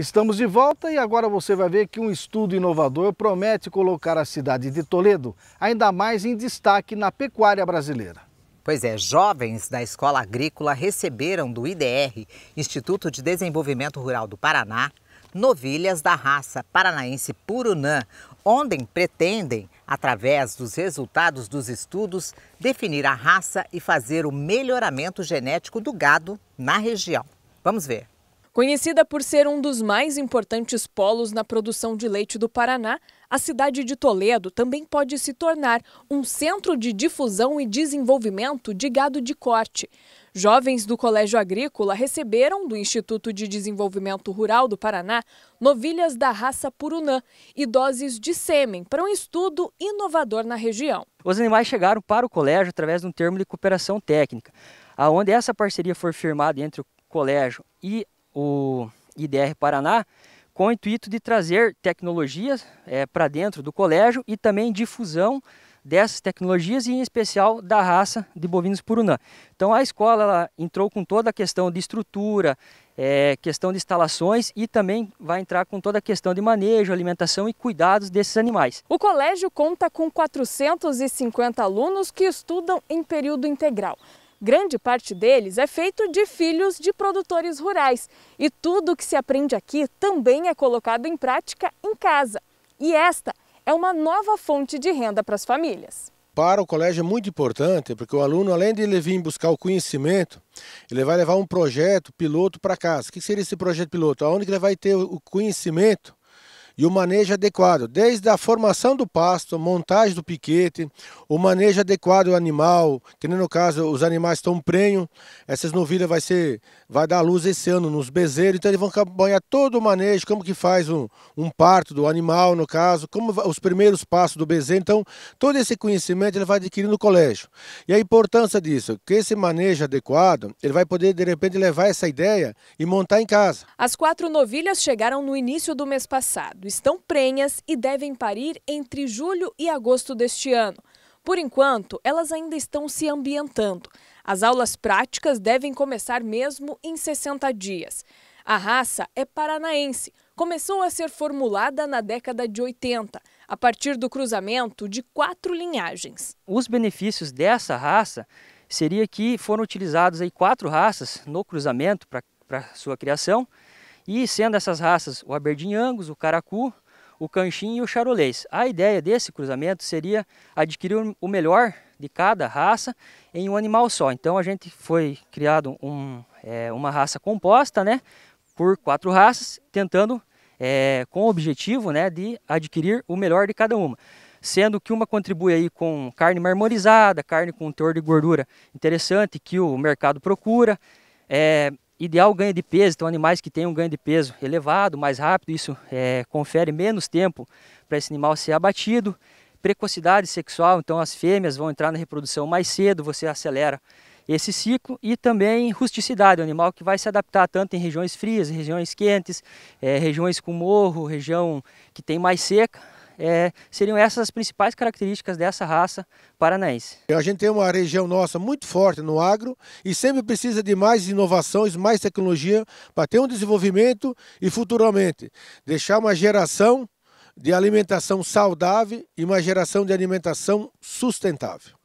Estamos de volta e agora você vai ver que um estudo inovador promete colocar a cidade de Toledo ainda mais em destaque na pecuária brasileira. Pois é, jovens da Escola Agrícola receberam do IDR, Instituto de Desenvolvimento Rural do Paraná, novilhas da raça paranaense Purunã, onde pretendem, através dos resultados dos estudos, definir a raça e fazer o melhoramento genético do gado na região. Vamos ver. Conhecida por ser um dos mais importantes polos na produção de leite do Paraná, a cidade de Toledo também pode se tornar um centro de difusão e desenvolvimento de gado de corte. Jovens do Colégio Agrícola receberam do Instituto de Desenvolvimento Rural do Paraná novilhas da raça Purunã e doses de sêmen para um estudo inovador na região. Os animais chegaram para o colégio através de um termo de cooperação técnica, aonde essa parceria foi firmada entre o colégio e o IDR Paraná, com o intuito de trazer tecnologias é, para dentro do colégio e também difusão dessas tecnologias e em especial da raça de bovinos purunã. Então a escola entrou com toda a questão de estrutura, é, questão de instalações e também vai entrar com toda a questão de manejo, alimentação e cuidados desses animais. O colégio conta com 450 alunos que estudam em período integral. Grande parte deles é feito de filhos de produtores rurais. E tudo o que se aprende aqui também é colocado em prática em casa. E esta é uma nova fonte de renda para as famílias. Para o colégio é muito importante, porque o aluno, além de ele vir buscar o conhecimento, ele vai levar um projeto piloto para casa. O que seria esse projeto piloto? Onde ele vai ter o conhecimento e o manejo adequado, desde a formação do pasto, montagem do piquete, o manejo adequado do animal, que no caso os animais estão prenho, essas novilhas vai ser, vai dar luz esse ano nos bezerros, então eles vão acompanhar todo o manejo, como que faz um, um parto do animal, no caso, como os primeiros passos do bezerro, então todo esse conhecimento ele vai adquirir no colégio. E a importância disso, que esse manejo adequado, ele vai poder de repente levar essa ideia e montar em casa. As quatro novilhas chegaram no início do mês passado estão prenhas e devem parir entre julho e agosto deste ano. Por enquanto, elas ainda estão se ambientando. As aulas práticas devem começar mesmo em 60 dias. A raça é paranaense. Começou a ser formulada na década de 80, a partir do cruzamento de quatro linhagens. Os benefícios dessa raça seria que foram utilizados aí quatro raças no cruzamento para sua criação e sendo essas raças o Aberdeen Angus, o Caracu, o Canchim e o Charolês. A ideia desse cruzamento seria adquirir o melhor de cada raça em um animal só. Então a gente foi criado um, é, uma raça composta, né, por quatro raças, tentando é, com o objetivo, né, de adquirir o melhor de cada uma. Sendo que uma contribui aí com carne marmorizada, carne com teor de gordura interessante que o mercado procura, é, ideal ganho de peso, então animais que têm um ganho de peso elevado, mais rápido, isso é, confere menos tempo para esse animal ser abatido. Precocidade sexual, então as fêmeas vão entrar na reprodução mais cedo, você acelera esse ciclo e também rusticidade, um animal que vai se adaptar tanto em regiões frias, regiões quentes, é, regiões com morro, região que tem mais seca, é, seriam essas as principais características dessa raça paranaense. A gente tem uma região nossa muito forte no agro e sempre precisa de mais inovações, mais tecnologia para ter um desenvolvimento e futuramente deixar uma geração de alimentação saudável e uma geração de alimentação sustentável.